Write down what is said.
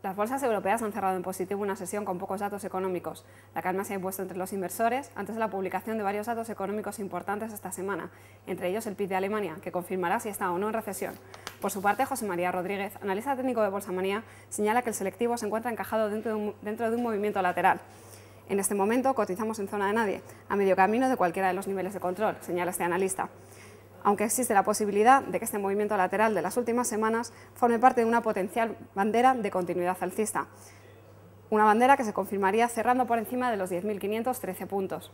Las bolsas europeas han cerrado en positivo una sesión con pocos datos económicos. La calma se ha impuesto entre los inversores antes de la publicación de varios datos económicos importantes esta semana, entre ellos el PIB de Alemania, que confirmará si está o no en recesión. Por su parte, José María Rodríguez, analista técnico de Bolsa Manía, señala que el selectivo se encuentra encajado dentro de un movimiento lateral. En este momento cotizamos en zona de nadie, a medio camino de cualquiera de los niveles de control, señala este analista aunque existe la posibilidad de que este movimiento lateral de las últimas semanas forme parte de una potencial bandera de continuidad alcista, una bandera que se confirmaría cerrando por encima de los 10.513 puntos.